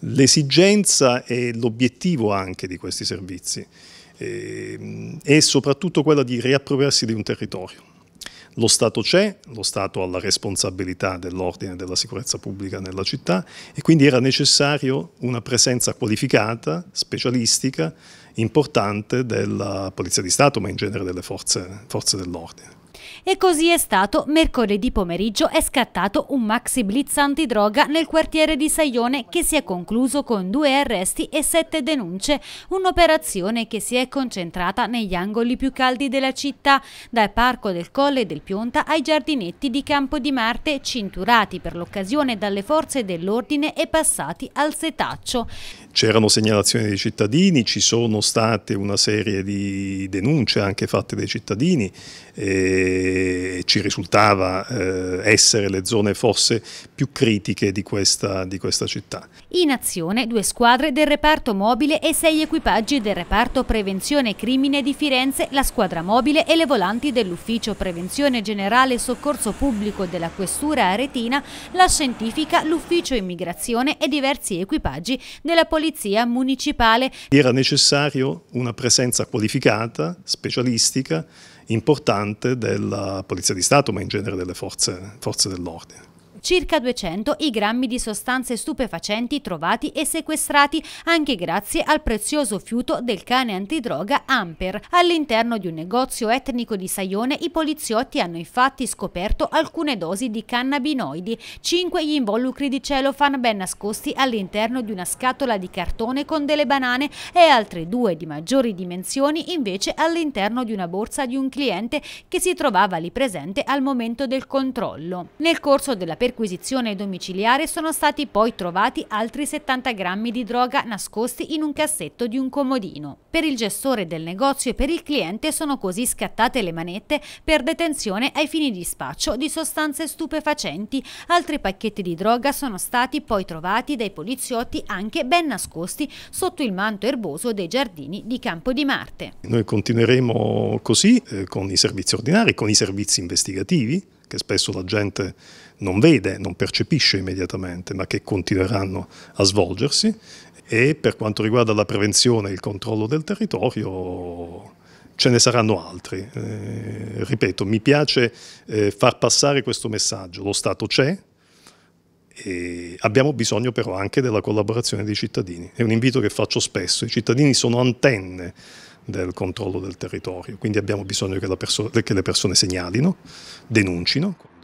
L'esigenza e l'obiettivo anche di questi servizi è ehm, soprattutto quella di riappropriarsi di un territorio. Lo Stato c'è, lo Stato ha la responsabilità dell'ordine e della sicurezza pubblica nella città e quindi era necessario una presenza qualificata, specialistica, importante della Polizia di Stato, ma in genere delle forze, forze dell'ordine. E così è stato, mercoledì pomeriggio è scattato un maxi blitz antidroga nel quartiere di Saione che si è concluso con due arresti e sette denunce, un'operazione che si è concentrata negli angoli più caldi della città, dal Parco del Colle del Pionta ai giardinetti di Campo di Marte, cinturati per l'occasione dalle forze dell'ordine e passati al setaccio. C'erano segnalazioni dei cittadini, ci sono state una serie di denunce anche fatte dai cittadini, eh, ci risultava eh, essere le zone forse più critiche di questa, di questa città. In azione due squadre del reparto mobile e sei equipaggi del reparto prevenzione crimine di Firenze, la squadra mobile e le volanti dell'ufficio prevenzione generale e soccorso pubblico della questura aretina, la scientifica, l'ufficio immigrazione e diversi equipaggi della polizia municipale. Era necessario una presenza qualificata, specialistica, importante della Polizia di Stato, ma in genere delle forze, forze dell'ordine circa 200 i grammi di sostanze stupefacenti trovati e sequestrati anche grazie al prezioso fiuto del cane antidroga Amper. All'interno di un negozio etnico di Saione i poliziotti hanno infatti scoperto alcune dosi di cannabinoidi, 5 gli involucri di celofan ben nascosti all'interno di una scatola di cartone con delle banane e altre due di maggiori dimensioni invece all'interno di una borsa di un cliente che si trovava lì presente al momento del controllo. Nel corso della perquisizione perquisizione domiciliare sono stati poi trovati altri 70 grammi di droga nascosti in un cassetto di un comodino. Per il gestore del negozio e per il cliente sono così scattate le manette per detenzione ai fini di spaccio di sostanze stupefacenti. Altri pacchetti di droga sono stati poi trovati dai poliziotti anche ben nascosti sotto il manto erboso dei giardini di Campo di Marte. Noi continueremo così eh, con i servizi ordinari, con i servizi investigativi che spesso la gente non vede, non percepisce immediatamente, ma che continueranno a svolgersi e per quanto riguarda la prevenzione e il controllo del territorio ce ne saranno altri. Eh, ripeto, mi piace eh, far passare questo messaggio, lo Stato c'è, abbiamo bisogno però anche della collaborazione dei cittadini. È un invito che faccio spesso, i cittadini sono antenne del controllo del territorio. Quindi abbiamo bisogno che, perso- che le persone segnalino, denuncino.